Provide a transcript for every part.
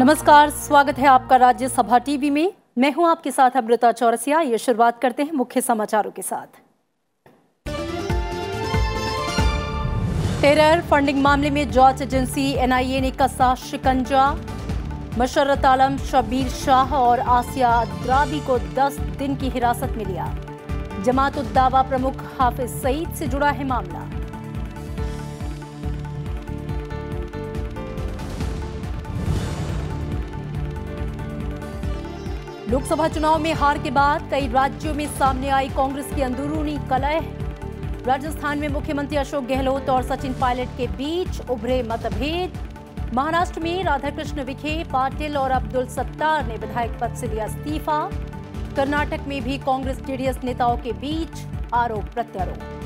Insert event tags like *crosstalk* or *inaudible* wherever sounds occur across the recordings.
नमस्कार स्वागत है आपका राज्यसभा टीवी में मैं हूं आपके साथ अमृता चौरसिया ये शुरुआत करते हैं मुख्य समाचारों के साथ टेरर फंडिंग मामले में जांच एजेंसी एनआईए ने कसा शिकंजा मशरत आलम शबीर शाह और आसिया द्राबी को 10 दिन की हिरासत में लिया जमात उद्दावा प्रमुख हाफिज सईद से जुड़ा है मामला लोकसभा चुनाव में हार के बाद कई राज्यों में सामने आई कांग्रेस की अंदरूनी कलह राजस्थान में मुख्यमंत्री अशोक गहलोत और सचिन पायलट के बीच उभरे मतभेद महाराष्ट्र में राधाकृष्ण विखे पाटिल और अब्दुल सत्तार ने विधायक पद से दिया इस्तीफा कर्नाटक में भी कांग्रेस जेडीएस नेताओं के बीच आरोप प्रत्यारोप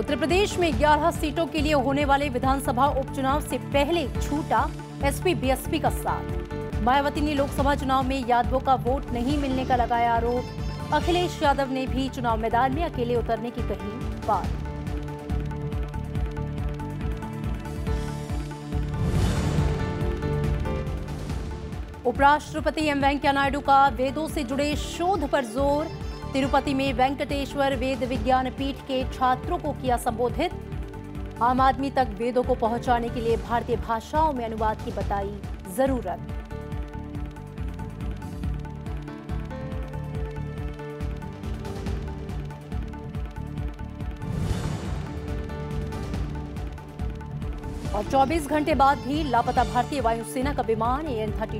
उत्तर प्रदेश में 11 सीटों के लिए होने वाले विधानसभा उपचुनाव से पहले छूटा एसपी बीएसपी का साथ मायावती ने लोकसभा चुनाव में यादवों का वोट नहीं मिलने का लगाया आरोप अखिलेश यादव ने भी चुनाव मैदान में अकेले उतरने की कही बात उपराष्ट्रपति एम वेंकैया नायडू का वेदों से जुड़े शोध पर जोर तिरुपति में वेंकटेश्वर वेद विज्ञान पीठ के छात्रों को किया संबोधित आम आदमी तक वेदों को पहुंचाने के लिए भारतीय भाषाओं में अनुवाद की बताई जरूरत और 24 घंटे बाद भी लापता भारतीय वायुसेना का विमान एन थर्टी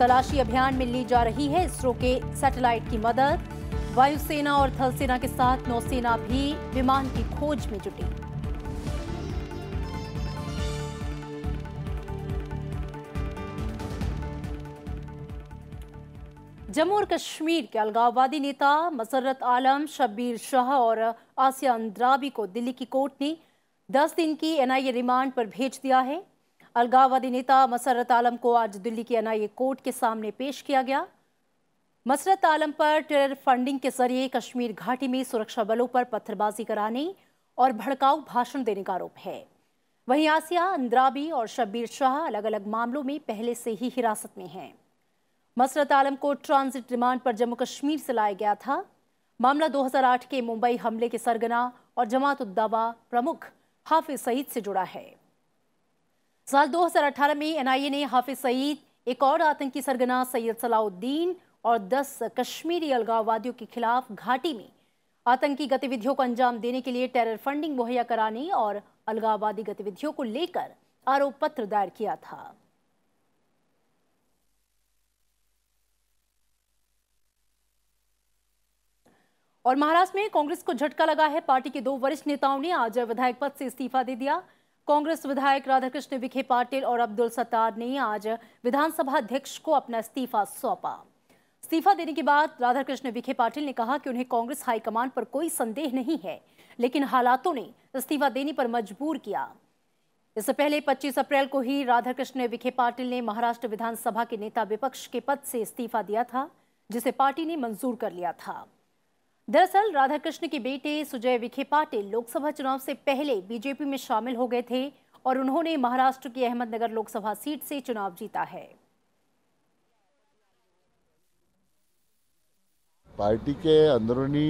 तलाशी अभियान में ली जा रही है इसरो के सैटेलाइट की मदद वायुसेना और थलसेना के साथ नौसेना भी विमान की खोज में जुटी जम्मू और कश्मीर के अलगाववादी नेता मसरत आलम शब्बीर शाह और आसिया अंद्राबी को दिल्ली की कोर्ट ने 10 दिन की एनआईए रिमांड पर भेज दिया है अलगाववादी नेता मसरत आलम को आज दिल्ली की एनआईए कोर्ट के सामने पेश किया गया मसरत आलम पर टेरर फंडिंग के जरिए कश्मीर घाटी में सुरक्षा बलों पर पत्थरबाजी कराने और भड़काऊ भाषण देने का आरोप है वहीं आसिया अंद्राबी और शब्बीर शाह अलग अलग मामलों में पहले से ही हिरासत में हैं मसरत आलम को ट्रांजिट रिमांड पर जम्मू कश्मीर से लाया गया था मामला 2008 के मुंबई हमले के सरगना और जमात उद्दावा प्रमुख हाफिज सईद से जुड़ा है साल 2018 में एनआईए ने हाफिज सईद एक और आतंकी सरगना सैयद सलाउद्दीन और 10 कश्मीरी अलगाववादियों के खिलाफ घाटी में आतंकी गतिविधियों को अंजाम देने के लिए टेरर फंडिंग मुहैया कराने और अलगाववादी गतिविधियों को लेकर आरोप पत्र दायर किया था और महाराष्ट्र में कांग्रेस को झटका लगा है पार्टी के दो वरिष्ठ नेताओं ने आज विधायक पद से इस्तीफा दे दिया कांग्रेस विधायक राधाकृष्ण विखे पाटिल और अब्दुल सत्तार ने आज विधानसभा अध्यक्ष को अपना इस्तीफा सौंपा इस्तीफा देने के बाद राधाकृष्ण विखे पाटिल ने कहा कि उन्हें कांग्रेस हाईकमान पर कोई संदेह नहीं है लेकिन हालातों ने इस्तीफा देने पर मजबूर किया इससे पहले 25 अप्रैल को ही राधाकृष्ण विखे पाटिल ने महाराष्ट्र विधानसभा के नेता विपक्ष के पद से इस्तीफा दिया था जिसे पार्टी ने मंजूर कर लिया था दरअसल राधाकृष्ण के बेटे सुजय विखे पाटिल लोकसभा चुनाव से पहले बीजेपी में शामिल हो गए थे और उन्होंने महाराष्ट्र की अहमदनगर लोकसभा सीट से चुनाव जीता है पार्टी के अंदरूनी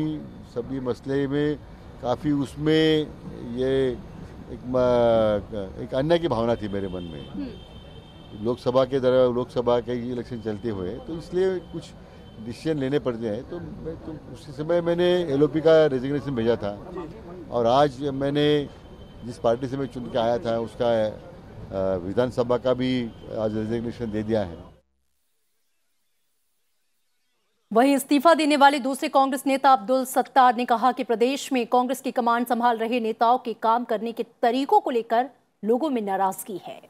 सभी मसले में काफ़ी उसमें ये एक एक अन्याय की भावना थी मेरे मन में हम्म। लोकसभा के दर लोकसभा के इलेक्शन चलते हुए तो इसलिए कुछ डिसीजन लेने पड़ते हैं तो मैं तो उसी समय मैंने एल का रेजिग्नेशन भेजा था और आज मैंने जिस पार्टी से मैं चुन के आया था उसका विधानसभा का भी आज रेजिग्नेशन दे दिया है वहीं इस्तीफा देने वाले दूसरे कांग्रेस नेता अब्दुल सत्तार ने कहा कि प्रदेश में कांग्रेस की कमान संभाल रहे नेताओं के काम करने के तरीकों को लेकर लोगों में नाराजगी है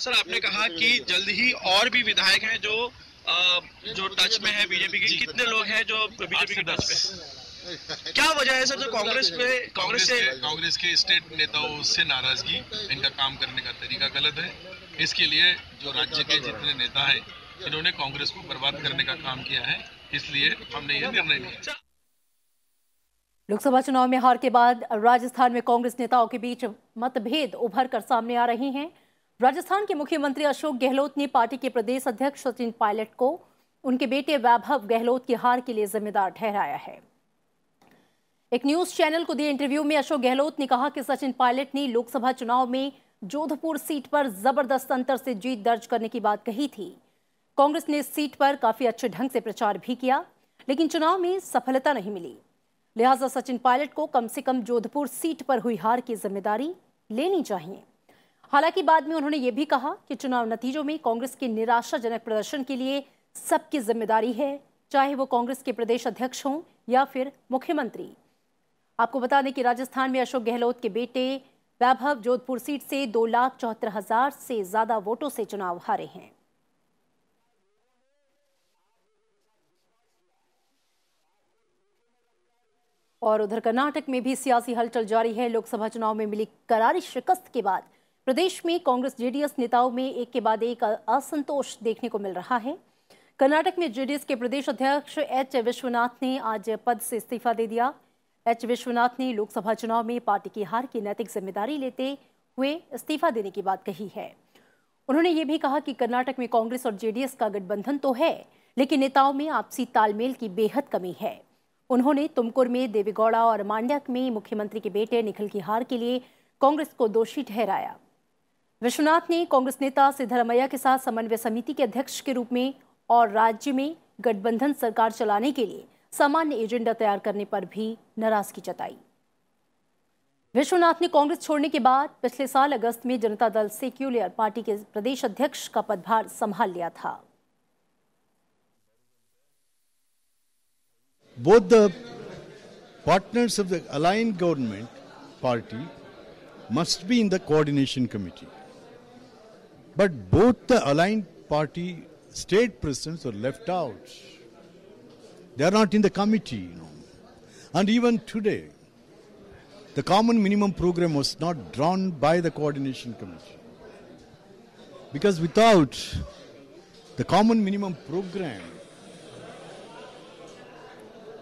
सर आपने कहा कि जल्द ही और भी विधायक हैं जो जो टच में है बीजेपी के कितने लोग हैं जो बीजेपी के टच में क्या वजह है सर जो कांग्रेस पे कांग्रेस से कांग्रेस के स्टेट नेताओं से नाराजगी इनका काम करने का तरीका गलत है इसके लिए जो राज्य के जितने नेता हैं इन्होंने कांग्रेस को बर्बाद करने का काम किया है इसलिए हमने ये निर्णय लिया अच्छा। लोकसभा चुनाव में हार के बाद राजस्थान में कांग्रेस नेताओं के बीच मतभेद उभर कर सामने आ रहे हैं राजस्थान के मुख्यमंत्री अशोक गहलोत ने पार्टी के प्रदेश अध्यक्ष सचिन पायलट को उनके बेटे वैभव गहलोत की हार के लिए जिम्मेदार ठहराया है एक न्यूज चैनल को दिए इंटरव्यू में अशोक गहलोत ने कहा कि सचिन पायलट ने लोकसभा चुनाव में जोधपुर सीट पर जबरदस्त अंतर से जीत दर्ज करने की बात कही थी कांग्रेस ने इस सीट पर काफी अच्छे ढंग से प्रचार भी किया लेकिन चुनाव में सफलता नहीं मिली लिहाजा सचिन पायलट को कम से कम जोधपुर सीट पर हुई हार की जिम्मेदारी लेनी चाहिए हालांकि बाद में उन्होंने ये भी कहा कि चुनाव नतीजों में कांग्रेस के निराशाजनक प्रदर्शन के लिए सबकी जिम्मेदारी है चाहे वो कांग्रेस के प्रदेश अध्यक्ष हों या फिर मुख्यमंत्री आपको बता दें कि राजस्थान में अशोक गहलोत के बेटे वैभव जोधपुर सीट से दो लाख चौहत्तर हजार से ज्यादा वोटों से चुनाव हारे हैं और उधर कर्नाटक में भी सियासी हलचल जारी है लोकसभा चुनाव में मिली करारी शिकस्त के बाद प्रदेश में कांग्रेस जेडीएस नेताओं में एक के बाद एक असंतोष देखने को मिल रहा है कर्नाटक में जेडीएस के प्रदेश अध्यक्ष एच विश्वनाथ ने आज पद से इस्तीफा दे दिया एच विश्वनाथ ने लोकसभा चुनाव में पार्टी की हार की नैतिक जिम्मेदारी लेते हुए इस्तीफा देने की बात कही है उन्होंने ये भी कहा कि कर्नाटक में कांग्रेस और जेडीएस का गठबंधन तो है लेकिन नेताओं में आपसी तालमेल की बेहद कमी है उन्होंने तुमकुर में देवेगौड़ा और मांड्या में मुख्यमंत्री के बेटे निखिल की हार के लिए कांग्रेस को दोषी ठहराया विश्वनाथ ने कांग्रेस नेता सिद्धरमैया के साथ समन्वय समिति के अध्यक्ष के रूप में और राज्य में गठबंधन सरकार चलाने के लिए सामान्य एजेंडा तैयार करने पर भी नाराजगी जताई विश्वनाथ ने कांग्रेस छोड़ने के बाद पिछले साल अगस्त में जनता दल सेक्यूलर पार्टी के प्रदेश अध्यक्ष का पदभार संभाल लिया था बोध the partners of the aligned government party must be in the coordination But both the aligned party state presidents were left out. They are not in the committee, you know. And even today, the common minimum program was not drawn by the coordination committee. Because without the common minimum program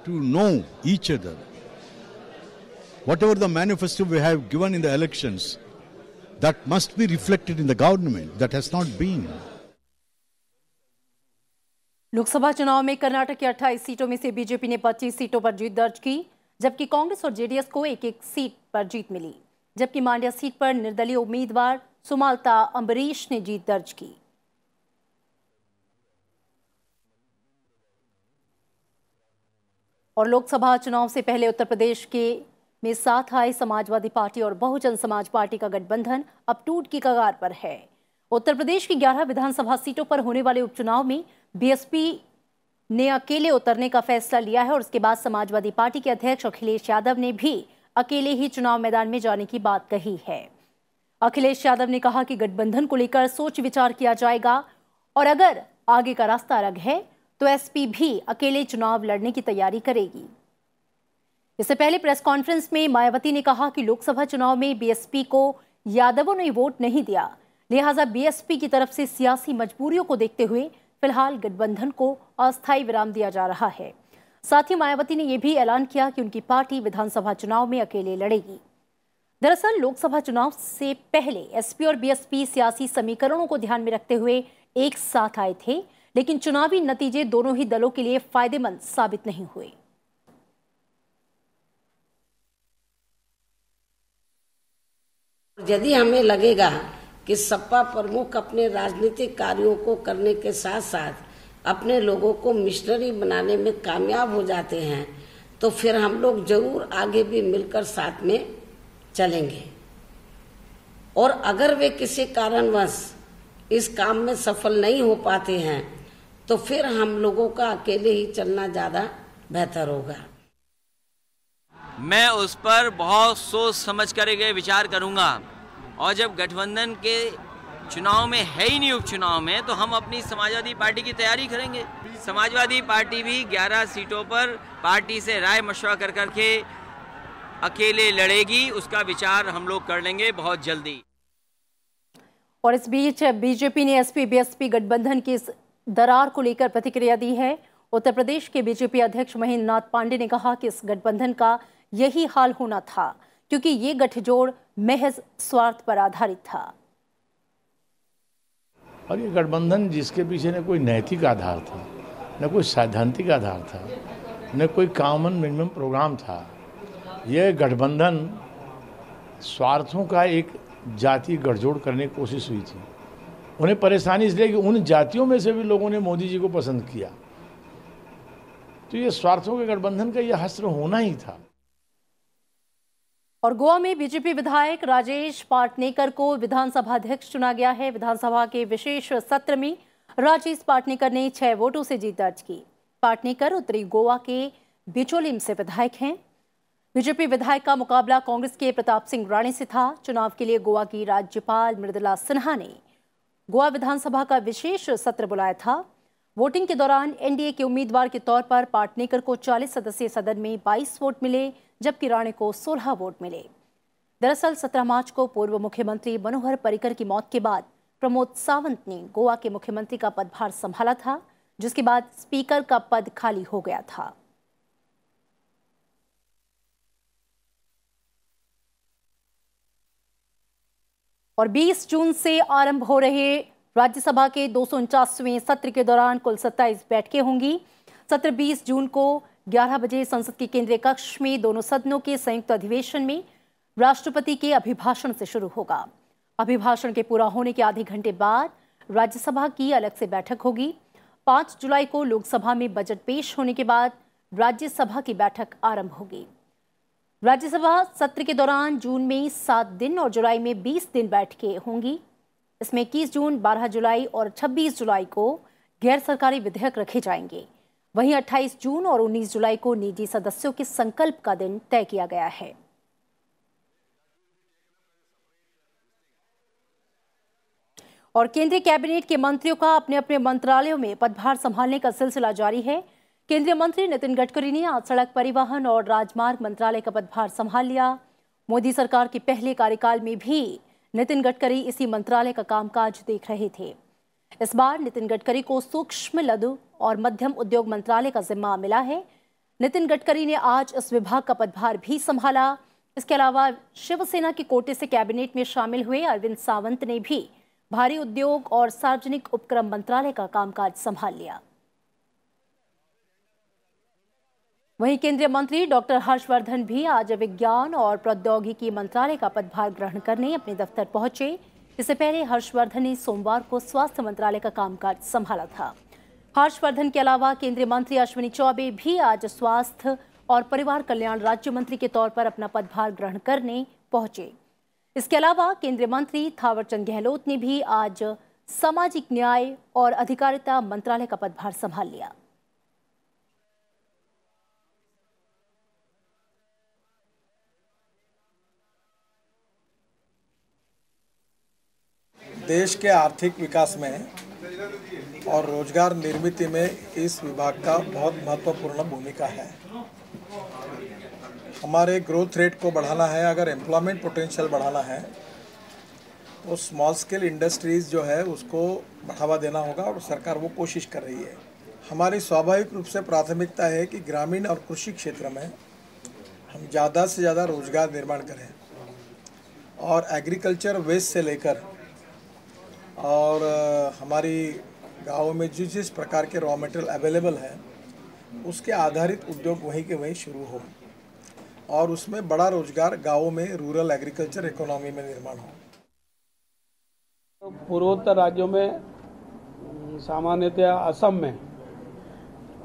to know each other, whatever the manifesto we have given in the elections, That must be reflected in the government. That has not been. Lok Sabha चुनाव में कर्नाटक की 28 सीटों में से BJP ने 25 सीटों पर जीत दर्ज की जबकि कांग्रेस और जेडीएस को एक एक सीट पर जीत मिली जबकि मांड्या सीट पर निर्दलीय उम्मीदवार सुमालता अम्बरीश ने जीत दर्ज की और लोकसभा चुनाव से पहले उत्तर प्रदेश के में साथ आए समाजवादी पार्टी और बहुजन समाज पार्टी का गठबंधन अब टूट की कगार पर है उत्तर प्रदेश की 11 विधानसभा सीटों पर होने वाले उपचुनाव में बीएसपी ने अकेले उतरने का फैसला लिया है और उसके बाद समाजवादी पार्टी के अध्यक्ष अखिलेश यादव ने भी अकेले ही चुनाव मैदान में जाने की बात कही है अखिलेश यादव ने कहा कि गठबंधन को लेकर सोच विचार किया जाएगा और अगर आगे का रास्ता अलग है तो एसपी भी अकेले चुनाव लड़ने की तैयारी करेगी इससे पहले प्रेस कॉन्फ्रेंस में मायावती ने कहा कि लोकसभा चुनाव में बीएसपी को यादवों ने वोट नहीं दिया लिहाजा बीएसपी की तरफ से सियासी मजबूरियों को देखते हुए फिलहाल गठबंधन को अस्थायी विराम दिया जा रहा है साथ ही मायावती ने यह भी ऐलान किया कि उनकी पार्टी विधानसभा चुनाव में अकेले लड़ेगी दरअसल लोकसभा चुनाव से पहले एसपी और बीएसपी सियासी समीकरणों को ध्यान में रखते हुए एक साथ आए थे लेकिन चुनावी नतीजे दोनों ही दलों के लिए फायदेमंद साबित नहीं हुए तो यदि हमें लगेगा कि सपा प्रमुख अपने राजनीतिक कार्यों को करने के साथ साथ अपने लोगों को मिशनरी बनाने में कामयाब हो जाते हैं तो फिर हम लोग जरूर आगे भी मिलकर साथ में चलेंगे और अगर वे किसी कारणवश इस काम में सफल नहीं हो पाते हैं तो फिर हम लोगों का अकेले ही चलना ज़्यादा बेहतर होगा मैं उस पर बहुत सोच समझ कर विचार करूंगा और जब गठबंधन के चुनाव में है ही नहीं उपचुनाव में तो हम अपनी समाजवादी पार्टी की तैयारी करेंगे समाजवादी पार्टी भी 11 सीटों पर पार्टी से राय मशवरा कर करके अकेले लड़ेगी उसका विचार हम लोग कर लेंगे बहुत जल्दी और इस बीच बीजेपी ने एसपी बीएसपी गठबंधन की इस दरार को लेकर प्रतिक्रिया दी है उत्तर प्रदेश के बीजेपी अध्यक्ष महेंद्र नाथ पांडे ने कहा कि इस गठबंधन का यही हाल होना था क्योंकि ये गठजोड़ महज स्वार्थ पर आधारित था और ये गठबंधन जिसके पीछे न कोई नैतिक आधार था न कोई सैद्धांतिक आधार था न कोई कॉमन मिनिमम प्रोग्राम था यह गठबंधन स्वार्थों का एक जाति गठजोड़ करने की कोशिश हुई थी उन्हें परेशानी इसलिए कि उन जातियों में से भी लोगों ने मोदी जी को पसंद किया तो ये स्वार्थों के गठबंधन का यह हस्त्र होना ही था और गोवा में बीजेपी विधायक राजेश पाटनेकर को विधानसभा अध्यक्ष चुना गया है विधानसभा के विशेष सत्र में राजेश पाटनेकर ने छह वोटों से जीत दर्ज की पाटनेकर उत्तरी गोवा के बिचोलिम से विधायक हैं बीजेपी विधायक का मुकाबला कांग्रेस के प्रताप सिंह राणे से था चुनाव के लिए गोवा की राज्यपाल मृदुला सिन्हा ने गोवा विधानसभा का विशेष सत्र बुलाया था वोटिंग के दौरान एनडीए के उम्मीदवार के तौर पर पाटनेकर को 40 सदस्यीय सदन में 22 वोट मिले जबकि राणे को सोलह वोट मिले दरअसल सत्रह मार्च को पूर्व मुख्यमंत्री मनोहर पर्रिकर की मौत के बाद प्रमोद सावंत ने गोवा के मुख्यमंत्री का पदभार संभाला था जिसके बाद स्पीकर का पद खाली हो गया था और 20 जून से आरंभ हो रहे राज्यसभा के दो सत्र के दौरान कुल 27 बैठकें होंगी सत्र 20 जून को 11 बजे संसद के केंद्रीय कक्ष में दोनों सदनों के संयुक्त अधिवेशन में राष्ट्रपति के अभिभाषण से शुरू होगा अभिभाषण के पूरा होने के आधे घंटे बाद राज्यसभा की अलग से बैठक होगी 5 जुलाई को लोकसभा में बजट पेश होने के बाद राज्यसभा की बैठक आरंभ होगी राज्यसभा सत्र के दौरान जून में सात दिन और जुलाई में बीस दिन बैठकें होंगी इसमें इक्कीस जून बारह जुलाई और छब्बीस जुलाई को गैर सरकारी विधेयक रखे जाएंगे वहीं 28 जून और 19 जुलाई को निजी सदस्यों के संकल्प का दिन तय किया गया है और केंद्रीय कैबिनेट के मंत्रियों का अपने अपने मंत्रालयों में पदभार संभालने का सिलसिला जारी है केंद्रीय मंत्री नितिन गडकरी ने आज सड़क परिवहन और राजमार्ग मंत्रालय का पदभार संभाल लिया मोदी सरकार के पहले कार्यकाल में भी नितिन गडकरी इसी मंत्रालय का कामकाज देख रहे थे इस बार नितिन गडकरी को सूक्ष्म लघु और मध्यम उद्योग मंत्रालय का जिम्मा मिला है नितिन गडकरी ने आज इस विभाग का पदभार भी संभाला इसके अलावा शिवसेना के कोटे से कैबिनेट में शामिल हुए अरविंद सावंत ने भी भारी उद्योग और सार्वजनिक उपक्रम मंत्रालय का कामकाज संभाल लिया वहीं केंद्रीय मंत्री डॉक्टर हर्षवर्धन भी आज विज्ञान और प्रौद्योगिकी मंत्रालय का पदभार ग्रहण करने अपने दफ्तर पहुंचे इससे पहले हर्षवर्धन ने सोमवार को स्वास्थ्य मंत्रालय का कामकाज संभाला था हर्षवर्धन के अलावा केंद्रीय मंत्री अश्विनी चौबे भी आज स्वास्थ्य और परिवार कल्याण राज्य मंत्री के तौर पर अपना पदभार ग्रहण करने पहुंचे इसके अलावा केंद्रीय मंत्री थावरचंद गहलोत ने भी आज सामाजिक न्याय और अधिकारिता मंत्रालय का पदभार संभाल लिया देश के आर्थिक विकास में और रोजगार निर्मित में इस विभाग का बहुत महत्वपूर्ण भूमिका है हमारे ग्रोथ रेट को बढ़ाना है अगर एम्प्लॉयमेंट पोटेंशियल बढ़ाना है तो स्मॉल स्केल इंडस्ट्रीज़ जो है उसको बढ़ावा देना होगा और सरकार वो कोशिश कर रही है हमारी स्वाभाविक रूप से प्राथमिकता है कि ग्रामीण और कृषि क्षेत्र में हम ज़्यादा से ज़्यादा रोजगार निर्माण करें और एग्रीकल्चर वेस्ट से लेकर और हमारी गाँव में जिस जिस प्रकार के रॉ मटेरियल अवेलेबल है उसके आधारित उद्योग वहीं के वहीं शुरू हो और उसमें बड़ा रोजगार गाँव में रूरल एग्रीकल्चर इकोनॉमी में निर्माण हो पूर्वोत्तर राज्यों में सामान्यतया असम में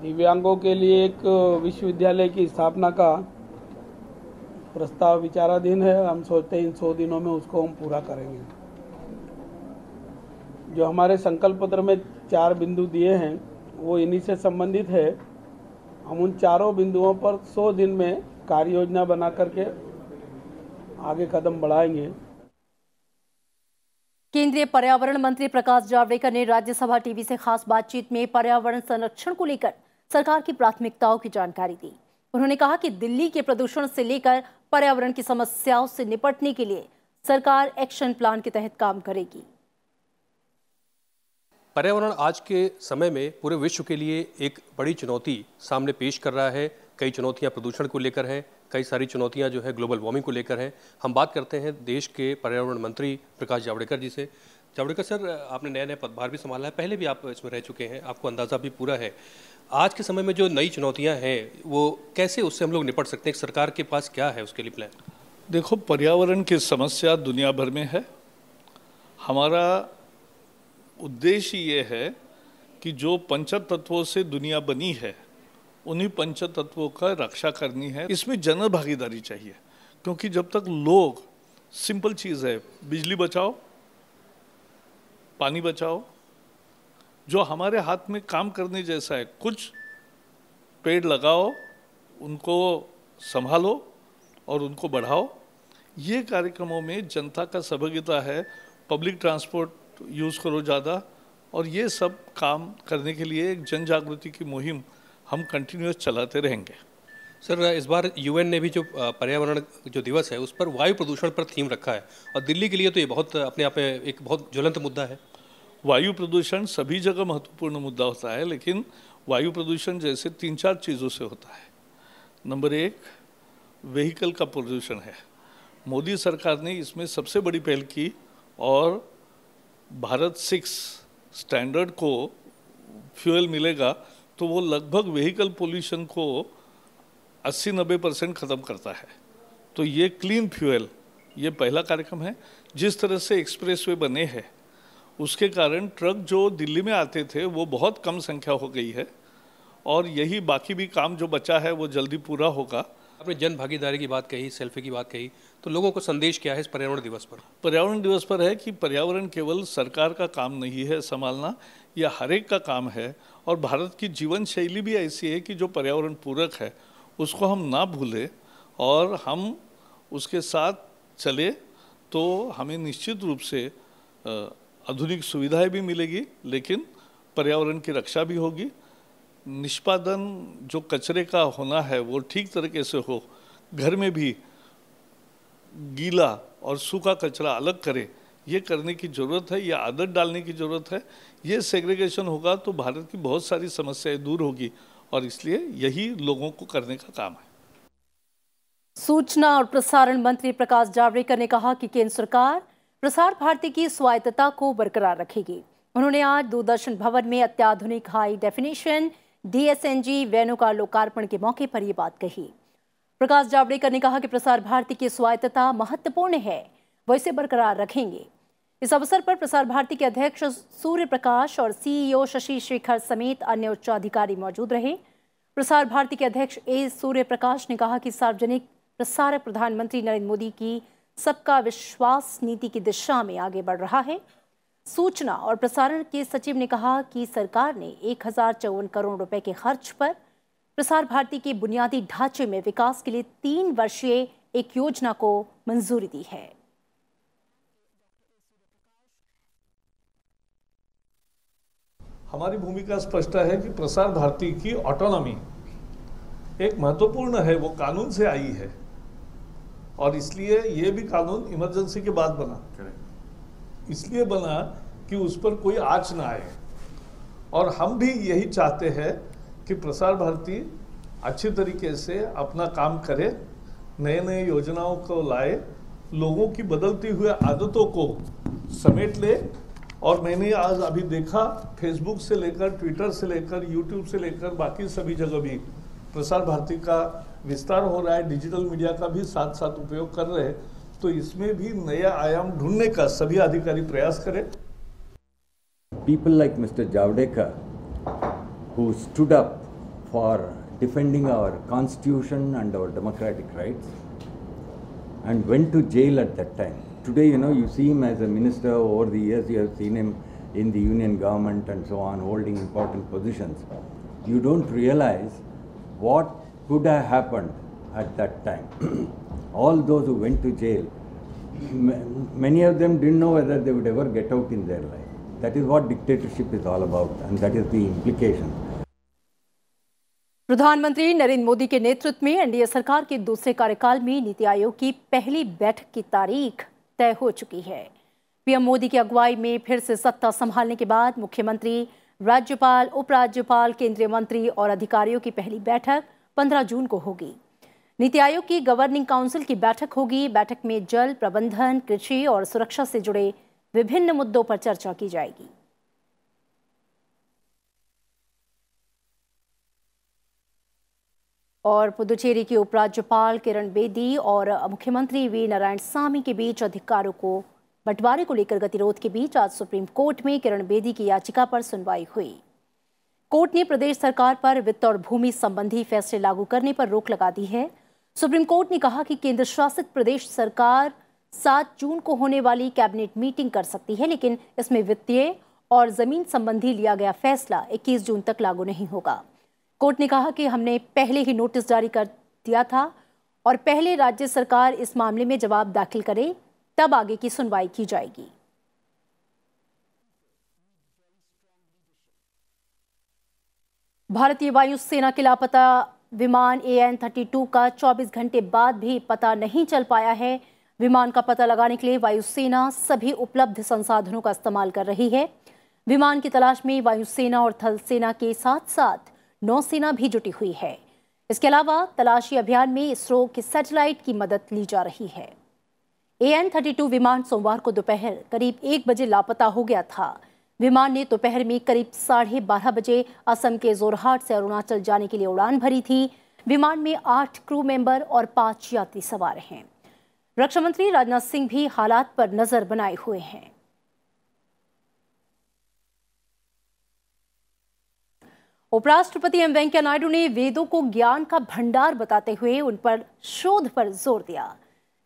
दिव्यांगों के लिए एक विश्वविद्यालय की स्थापना का प्रस्ताव विचाराधीन है हम सोचते हैं इन सौ दिनों में उसको हम पूरा करेंगे जो हमारे संकल्प पत्र में चार बिंदु दिए हैं वो इन्हीं से संबंधित है हम उन चारों बिंदुओं पर 100 दिन में कार्य योजना बना करके आगे कदम बढ़ाएंगे केंद्रीय पर्यावरण मंत्री प्रकाश जावड़ेकर ने राज्यसभा टीवी से खास बातचीत में पर्यावरण संरक्षण को लेकर सरकार की प्राथमिकताओं की जानकारी दी उन्होंने कहा कि दिल्ली के प्रदूषण से लेकर पर्यावरण की समस्याओं से निपटने के लिए सरकार एक्शन प्लान के तहत काम करेगी पर्यावरण आज के समय में पूरे विश्व के लिए एक बड़ी चुनौती सामने पेश कर रहा है कई चुनौतियां प्रदूषण को लेकर हैं कई सारी चुनौतियां जो है ग्लोबल वार्मिंग को लेकर हैं हम बात करते हैं देश के पर्यावरण मंत्री प्रकाश जावड़ेकर जी से जावड़ेकर सर आपने नया नया पदभार भी संभाला है पहले भी आप इसमें रह चुके हैं आपको अंदाज़ा भी पूरा है आज के समय में जो नई चुनौतियाँ हैं वो कैसे उससे हम लोग निपट सकते हैं सरकार के पास क्या है उसके लिए प्लान देखो पर्यावरण की समस्या दुनिया भर में है हमारा उद्देश्य ये है कि जो पंच तत्वों से दुनिया बनी है उन्हीं पंच तत्वों का रक्षा करनी है इसमें जन भागीदारी चाहिए क्योंकि जब तक लोग सिंपल चीज़ है बिजली बचाओ पानी बचाओ जो हमारे हाथ में काम करने जैसा है कुछ पेड़ लगाओ उनको संभालो और उनको बढ़ाओ ये कार्यक्रमों में जनता का सहभागिता है पब्लिक ट्रांसपोर्ट यूज़ करो ज़्यादा और ये सब काम करने के लिए एक जन जागृति की मुहिम हम कंटिन्यूस चलाते रहेंगे सर इस बार यूएन ने भी जो पर्यावरण जो दिवस है उस पर वायु प्रदूषण पर थीम रखा है और दिल्ली के लिए तो ये बहुत अपने आप में एक बहुत ज्वलंत मुद्दा है वायु प्रदूषण सभी जगह महत्वपूर्ण मुद्दा होता है लेकिन वायु प्रदूषण जैसे तीन चार चीज़ों से होता है नंबर एक व्हीकल का प्रदूषण है मोदी सरकार ने इसमें सबसे बड़ी पहल की और भारत सिक्स स्टैंडर्ड को फ्यूल मिलेगा तो वो लगभग व्हीकल पोल्यूशन को 80-90 परसेंट ख़त्म करता है तो ये क्लीन फ्यूल ये पहला कार्यक्रम है जिस तरह से एक्सप्रेसवे बने हैं उसके कारण ट्रक जो दिल्ली में आते थे वो बहुत कम संख्या हो गई है और यही बाकी भी काम जो बचा है वो जल्दी पूरा होगा आपने जन भागीदारी की बात कही सेल्फी की बात कही तो लोगों को संदेश क्या है इस पर्यावरण दिवस पर पर्यावरण दिवस पर है कि पर्यावरण केवल सरकार का काम नहीं है संभालना यह हर एक का काम है और भारत की जीवन शैली भी ऐसी है कि जो पर्यावरण पूरक है उसको हम ना भूलें और हम उसके साथ चले तो हमें निश्चित रूप से आधुनिक सुविधाएं भी मिलेगी लेकिन पर्यावरण की रक्षा भी होगी निष्पादन जो कचरे का होना है वो ठीक तरीके से हो घर में भी गीला और सूखा कचरा अलग करें ये करने की ज़रूरत है या आदत डालने की ज़रूरत है ये सेग्रीगेशन होगा तो भारत की बहुत सारी समस्याएं दूर होगी और इसलिए यही लोगों को करने का काम है सूचना और प्रसारण मंत्री प्रकाश जावड़ेकर ने कहा कि केंद्र सरकार प्रसार भारती की स्वायत्तता को बरकरार रखेगी उन्होंने आज दूरदर्शन भवन में अत्याधुनिक हाई डेफिनेशन डीएसएनजी वैनों का लोकार्पण के मौके पर ये बात कही प्रकाश जावड़ेकर ने कहा कि प्रसार भारती की स्वायत्तता महत्वपूर्ण है वैसे इसे बरकरार रखेंगे इस अवसर पर प्रसार भारती के अध्यक्ष सूर्य प्रकाश और सीईओ e शशि शेखर समेत अन्य उच्चाधिकारी मौजूद रहे प्रसार भारती के अध्यक्ष ए सूर्य प्रकाश ने कहा कि सार्वजनिक प्रसारक प्रधानमंत्री नरेंद्र मोदी की सबका विश्वास नीति की दिशा में आगे बढ़ रहा है सूचना और प्रसारण के सचिव ने कहा कि सरकार ने एक करोड़ रुपए के खर्च पर प्रसार भारती के बुनियादी ढांचे में विकास के लिए तीन वर्षीय एक योजना को मंजूरी दी है हमारी भूमिका स्पष्ट है कि प्रसार भारती की ऑटोनॉमी एक महत्वपूर्ण है वो कानून से आई है और इसलिए ये भी कानून इमरजेंसी के बाद बना इसलिए बना कि उस पर कोई आँच ना आए और हम भी यही चाहते हैं कि प्रसार भारती अच्छे तरीके से अपना काम करे नए नए योजनाओं को लाए लोगों की बदलती हुई आदतों को समेट ले और मैंने आज अभी देखा फेसबुक से लेकर ट्विटर से लेकर यूट्यूब से लेकर बाकी सभी जगह भी प्रसार भारती का विस्तार हो रहा है डिजिटल मीडिया का भी साथ साथ उपयोग कर रहे हैं तो इसमें भी नया आयाम ढूंढने का सभी अधिकारी प्रयास करें people like mister Javadekar who stood up for defending our constitution and our democratic rights and went to jail at that time. Today, you know, you see him as a minister over the years, you have seen him in the union government and so on, holding important positions. You don't realize what could have happened at that time. *clears throat* All those who went to jail, many of them didn't know whether they would ever get out in their life. That is what dictatorship is all about, and that is the implication. प्रधानमंत्री नरेंद्र मोदी के नेतृत्व में NDA सरकार के दूसरे कार्यकाल में नीति आयोग की पहली बैठक की तारीख तय हो चुकी है पीएम मोदी की अगुवाई में फिर से सत्ता संभालने के बाद मुख्यमंत्री राज्यपाल उपराज्यपाल केंद्रीय मंत्री और अधिकारियों की पहली बैठक 15 जून को होगी नीति आयोग की गवर्निंग काउंसिल की बैठक होगी बैठक में जल प्रबंधन कृषि और सुरक्षा से जुड़े विभिन्न मुद्दों पर चर्चा की जाएगी और पुदुचेरी के उपराज्यपाल किरण बेदी और मुख्यमंत्री वी नारायण स्वामी के बीच अधिकारों को बंटवारे को लेकर गतिरोध के बीच आज सुप्रीम कोर्ट में किरण बेदी की याचिका पर सुनवाई हुई कोर्ट ने प्रदेश सरकार पर वित्त और भूमि संबंधी फैसले लागू करने पर रोक लगा दी है सुप्रीम कोर्ट ने कहा कि केंद्र शासित प्रदेश सरकार सात जून को होने वाली कैबिनेट मीटिंग कर सकती है लेकिन इसमें वित्तीय और जमीन संबंधी लिया गया फैसला 21 जून तक लागू नहीं होगा कोर्ट ने कहा कि हमने पहले ही नोटिस जारी कर दिया था और पहले राज्य सरकार इस मामले में जवाब दाखिल करे तब आगे की सुनवाई की जाएगी भारतीय वायुसेना के लापता विमान ए एन थर्टी टू का 24 घंटे बाद भी पता नहीं चल पाया है विमान का पता लगाने के लिए वायुसेना सभी उपलब्ध संसाधनों का इस्तेमाल कर रही है विमान की तलाश में वायुसेना और थल सेना के साथ साथ नौसेना भी जुटी हुई है इसके अलावा तलाशी अभियान में इसरो के सैटेलाइट की मदद ली जा रही है ए एन थर्टी टू विमान सोमवार को दोपहर करीब एक बजे लापता हो गया था विमान ने दोपहर में करीब साढ़े बारह बजे असम के जोरहाट से अरुणाचल जाने के लिए उड़ान भरी थी विमान में आठ क्रू मेंबर और पांच यात्री सवार हैं रक्षा मंत्री राजनाथ सिंह भी हालात पर नजर बनाए हुए हैं उपराष्ट्रपति एम वेंकैया नायडू ने वेदों को ज्ञान का भंडार बताते हुए उन पर शोध पर जोर दिया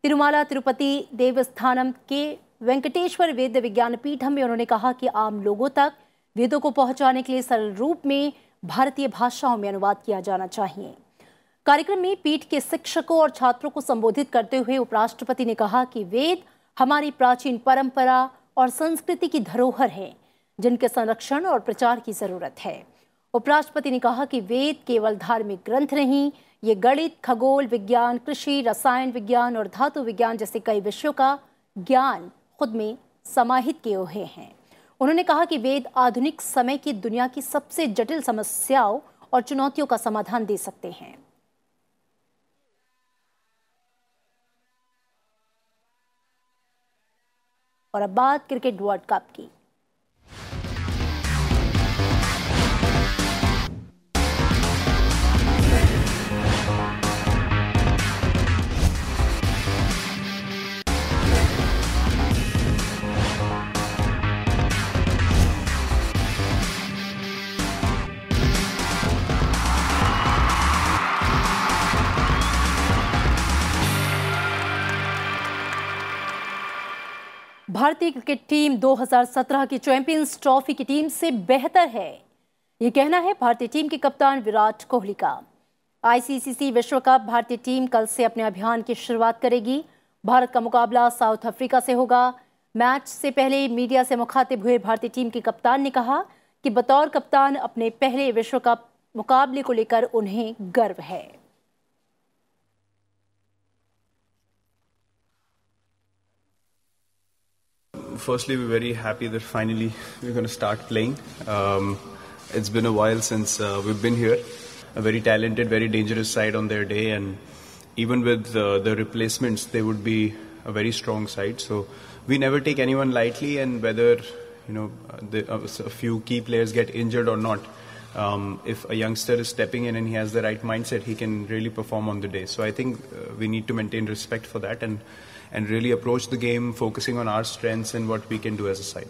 तिरुमाला तिरुपति देवस्थानम के वेंकटेश्वर वेद विज्ञान पीठम में उन्होंने कहा कि आम लोगों तक वेदों को पहुंचाने के लिए सरल रूप में भारतीय भाषाओं में अनुवाद किया जाना चाहिए कार्यक्रम में पीठ के शिक्षकों और छात्रों को संबोधित करते हुए उपराष्ट्रपति ने कहा कि वेद हमारी प्राचीन परंपरा और संस्कृति की धरोहर है जिनके संरक्षण और प्रचार की जरूरत है उपराष्ट्रपति ने कहा कि वेद केवल धार्मिक ग्रंथ नहीं ये गणित खगोल विज्ञान कृषि रसायन विज्ञान और धातु विज्ञान जैसे कई विषयों का ज्ञान खुद में समाहित किए हुए हैं उन्होंने कहा कि वेद आधुनिक समय की दुनिया की सबसे जटिल समस्याओं और चुनौतियों का समाधान दे सकते हैं और अब बात क्रिकेट वर्ल्ड कप की भारतीय क्रिकेट टीम 2017 की चैंपियंस ट्रॉफी की टीम से बेहतर है ये कहना है भारतीय टीम के कप्तान विराट कोहली का आईसीसी विश्व कप भारतीय टीम कल से अपने अभियान की शुरुआत करेगी भारत का मुकाबला साउथ अफ्रीका से होगा मैच से पहले मीडिया से मुखातिब हुए भारतीय टीम के कप्तान ने कहा कि बतौर कप्तान अपने पहले विश्व कप मुकाबले को लेकर उन्हें गर्व है firstly, we're very happy that finally we're going to start playing. Um, it's been a while since uh, we've been here. A very talented, very dangerous side on their day, and even with uh, the replacements, they would be a very strong side. So we never take anyone lightly, and whether you know the, uh, a few key players get injured or not, um, if a youngster is stepping in and he has the right mindset, he can really perform on the day. So I think uh, we need to maintain respect for that and and really approach the game focusing on our strengths and what we can do as a side.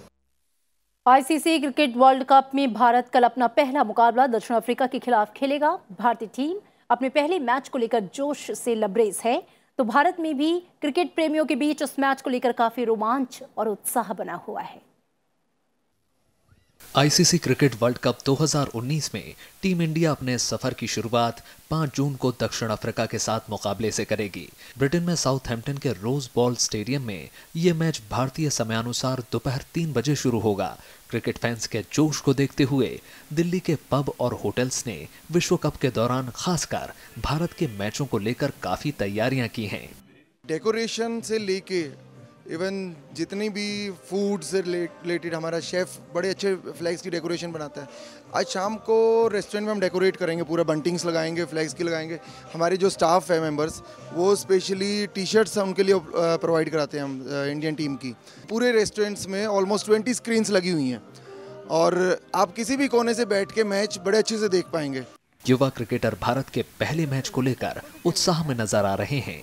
ICC cricket world cup में भारत कल अपना पहला मुकाबला दक्षिण Africa के खिलाफ खेलेगा भारतीय टीम अपने पहले मैच को लेकर जोश से लबरेज है तो भारत में भी क्रिकेट प्रेमियों के बीच उस मैच को लेकर काफी रोमांच और उत्साह बना हुआ है आईसीसी क्रिकेट वर्ल्ड कप 2019 में टीम इंडिया अपने सफर की शुरुआत 5 जून को दक्षिण अफ्रीका के साथ मुकाबले से करेगी ब्रिटेन में साउथहैम्पटन के रोज बॉल स्टेडियम में ये मैच भारतीय समयानुसार दोपहर तीन बजे शुरू होगा क्रिकेट फैंस के जोश को देखते हुए दिल्ली के पब और होटल्स ने विश्व कप के दौरान खासकर भारत के मैचों को लेकर काफी तैयारियां की हैं डेकोरेशन से लेके इवन जितनी भी फूड से रिलेटेड हमारा शेफ़ बड़े अच्छे फ्लैग्स की डेकोरेशन बनाता है आज शाम को रेस्टोरेंट में हम डेकोरेट करेंगे पूरा बंटिंग्स लगाएंगे फ्लैग्स की लगाएंगे हमारे जो स्टाफ है मेंबर्स वो स्पेशली टी शर्ट्स उनके लिए प्रोवाइड कराते हैं हम इंडियन टीम की पूरे रेस्टोरेंट्स में ऑलमोस्ट ट्वेंटी स्क्रीन्स लगी हुई हैं और आप किसी भी कोने से बैठ के मैच बड़े अच्छे से देख पाएंगे युवा क्रिकेटर भारत के पहले मैच को लेकर उत्साह में नजर आ रहे हैं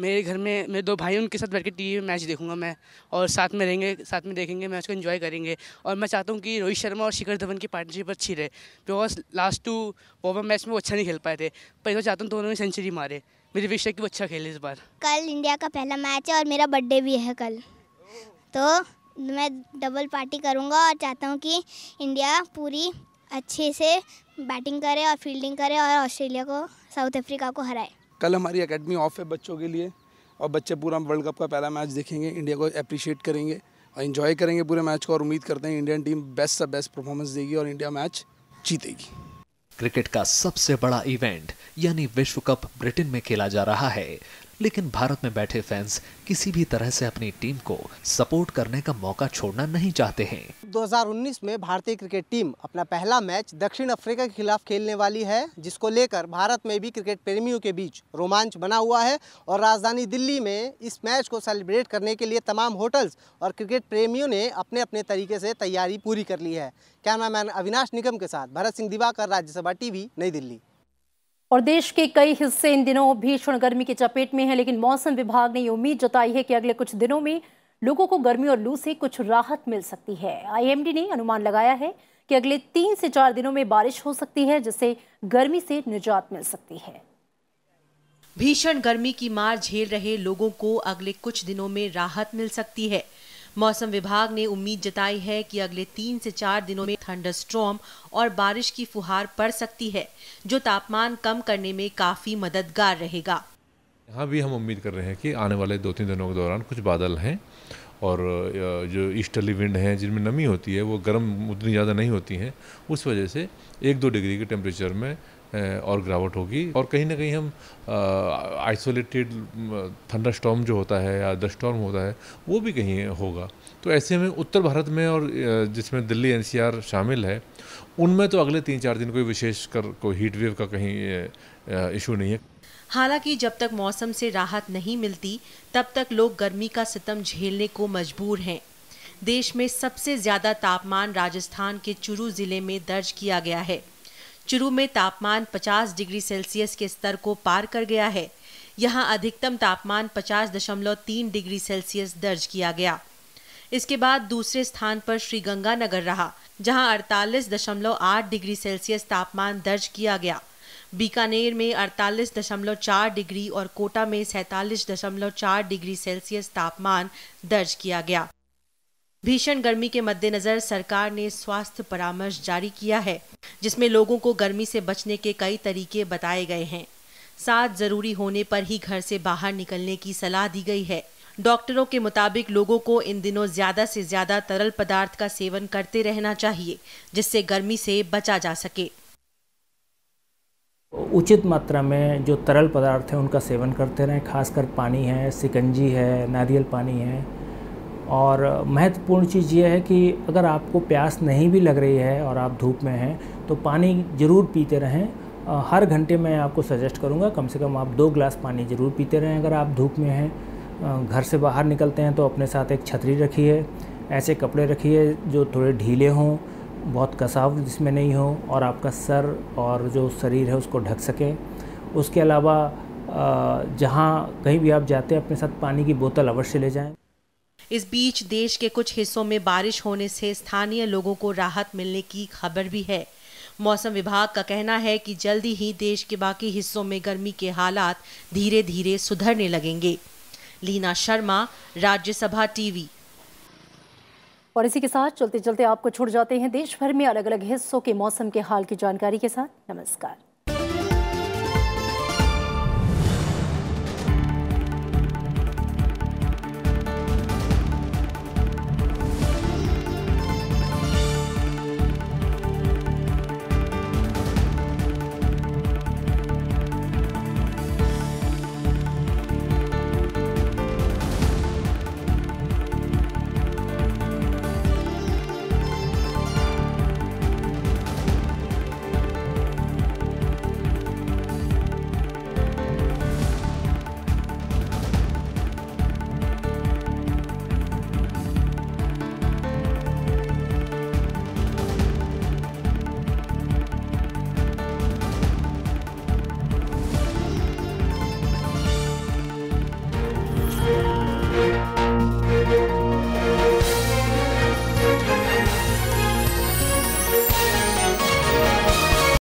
मेरे घर में मेरे दो भाई उनके साथ बैठ के टी में मैच देखूंगा मैं और साथ में रहेंगे साथ में देखेंगे मैच को इन्जॉय करेंगे और मैं चाहता हूँ कि रोहित शर्मा और शिखर धवन की पार्टनरशिप अच्छी रहे because last two over match में वो अच्छा नहीं खेल पाए थे पर मैं चाहता हूँ दोनों ने सेंचुरी मारे मेरी विश है कि वो अच्छा खेले इस बार कल इंडिया का पहला मैच है और मेरा बर्थडे भी है कल तो मैं डबल पार्टी करूँगा और चाहता हूँ कि इंडिया पूरी अच्छे से बैटिंग करे और फील्डिंग करे और ऑस्ट्रेलिया को साउथ अफ्रीका को हराए कल हमारी अकेडमी ऑफ है बच्चों के लिए और बच्चे पूरा वर्ल्ड कप का पहला मैच देखेंगे इंडिया को अप्रिशिएट करेंगे और इन्जॉय करेंगे पूरे मैच को और उम्मीद करते हैं इंडियन टीम बेस्ट से बेस्ट परफॉर्मेंस देगी और इंडिया मैच जीतेगी क्रिकेट का सबसे बड़ा इवेंट यानी विश्व कप ब्रिटेन में खेला जा रहा है लेकिन भारत में बैठे फैंस किसी भी तरह से अपनी टीम को सपोर्ट करने का मौका छोड़ना नहीं चाहते हैं 2019 में भारतीय क्रिकेट टीम अपना पहला मैच दक्षिण अफ्रीका के खिलाफ खेलने वाली है जिसको लेकर भारत में भी क्रिकेट प्रेमियों के बीच रोमांच बना हुआ है और राजधानी दिल्ली में इस मैच को सेलिब्रेट करने के लिए तमाम होटल्स और क्रिकेट प्रेमियों ने अपने अपने तरीके से तैयारी पूरी कर ली है कैमरामैन अविनाश निगम के साथ भरत सिंह दिवाकर राज्यसभा टीवी नई दिल्ली और देश के कई हिस्से इन दिनों भीषण गर्मी की चपेट में हैं लेकिन मौसम विभाग ने ये उम्मीद जताई है कि अगले कुछ दिनों में लोगों को गर्मी और लू से कुछ राहत मिल सकती है आईएमडी ने अनुमान लगाया है कि अगले तीन से चार दिनों में बारिश हो सकती है जिससे गर्मी से निजात मिल सकती है भीषण गर्मी की मार झेल रहे लोगों को अगले कुछ दिनों में राहत मिल सकती है मौसम विभाग ने उम्मीद जताई है कि अगले तीन से चार दिनों में थंडर स्ट्रॉम और बारिश की फुहार पड़ सकती है जो तापमान कम करने में काफ़ी मददगार रहेगा यहाँ भी हम उम्मीद कर रहे हैं कि आने वाले दो तीन दिनों के दौरान कुछ बादल हैं और जो ईस्टर्ली विंड हैं जिनमें नमी होती है वो गर्म उतनी ज़्यादा नहीं होती हैं उस वजह से एक दो डिग्री के टेम्परेचर में और गिरावट होगी और कहीं ना कहीं हम आइसोलेटेड थंडर स्टॉम जो होता है या दस्टॉर्म होता है वो भी कहीं होगा तो ऐसे में उत्तर भारत में और जिसमें दिल्ली एनसीआर शामिल है उनमें तो अगले तीन चार दिन कोई विशेष कर कोई हीट वेव का कहीं इशू नहीं है हालांकि जब तक मौसम से राहत नहीं मिलती तब तक लोग गर्मी का सितम झेलने को मजबूर हैं देश में सबसे ज्यादा तापमान राजस्थान के चुरू जिले में दर्ज किया गया है चुरू में तापमान 50 डिग्री सेल्सियस के स्तर को पार कर गया है यहां अधिकतम तापमान 50.3 डिग्री सेल्सियस दर्ज किया गया इसके बाद दूसरे स्थान पर श्रीगंगानगर रहा जहां 48.8 डिग्री सेल्सियस तापमान दर्ज किया गया बीकानेर में 48.4 डिग्री और कोटा में 47.4 डिग्री सेल्सियस तापमान दर्ज किया गया भीषण गर्मी के मद्देनजर सरकार ने स्वास्थ्य परामर्श जारी किया है जिसमें लोगों को गर्मी से बचने के कई तरीके बताए गए हैं साथ जरूरी होने पर ही घर से बाहर निकलने की सलाह दी गई है डॉक्टरों के मुताबिक लोगों को इन दिनों ज्यादा से ज्यादा तरल पदार्थ का सेवन करते रहना चाहिए जिससे गर्मी से बचा जा सके उचित मात्रा में जो तरल पदार्थ है उनका सेवन करते रहें खासकर पानी है सिकंजी है नारियल पानी है और महत्वपूर्ण चीज़ ये है कि अगर आपको प्यास नहीं भी लग रही है और आप धूप में हैं तो पानी ज़रूर पीते रहें हर घंटे मैं आपको सजेस्ट करूँगा कम से कम आप दो ग्लास पानी ज़रूर पीते रहें अगर आप धूप में हैं घर से बाहर निकलते हैं तो अपने साथ एक छतरी रखिए ऐसे कपड़े रखिए जो थोड़े ढीले हों बहुत कसाव जिसमें नहीं हो और आपका सर और जो शरीर है उसको ढक सके उसके अलावा जहाँ कहीं भी आप जाते हैं अपने साथ पानी की बोतल अवश्य ले जाएं इस बीच देश के कुछ हिस्सों में बारिश होने से स्थानीय लोगों को राहत मिलने की खबर भी है मौसम विभाग का कहना है कि जल्दी ही देश के बाकी हिस्सों में गर्मी के हालात धीरे धीरे सुधरने लगेंगे लीना शर्मा राज्यसभा टीवी और इसी के साथ चलते चलते आपको छुड़ जाते हैं देश भर में अलग अलग हिस्सों के मौसम के हाल की जानकारी के साथ नमस्कार